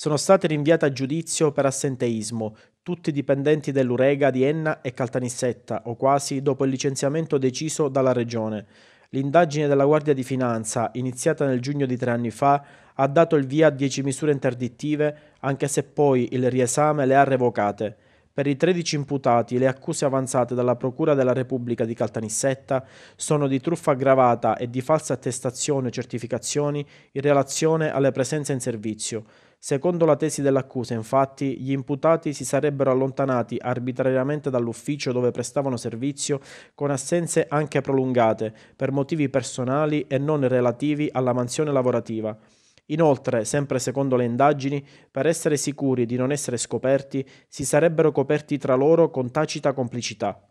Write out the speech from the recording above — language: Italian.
sono state rinviate a giudizio per assenteismo tutti i dipendenti dell'Urega di Enna e Caltanissetta, o quasi, dopo il licenziamento deciso dalla Regione. L'indagine della Guardia di Finanza, iniziata nel giugno di tre anni fa, ha dato il via a dieci misure interdittive, anche se poi il riesame le ha revocate. Per i 13 imputati le accuse avanzate dalla Procura della Repubblica di Caltanissetta sono di truffa aggravata e di falsa attestazione e certificazioni in relazione alle presenze in servizio. Secondo la tesi dell'accusa, infatti, gli imputati si sarebbero allontanati arbitrariamente dall'ufficio dove prestavano servizio con assenze anche prolungate per motivi personali e non relativi alla mansione lavorativa. Inoltre, sempre secondo le indagini, per essere sicuri di non essere scoperti, si sarebbero coperti tra loro con tacita complicità.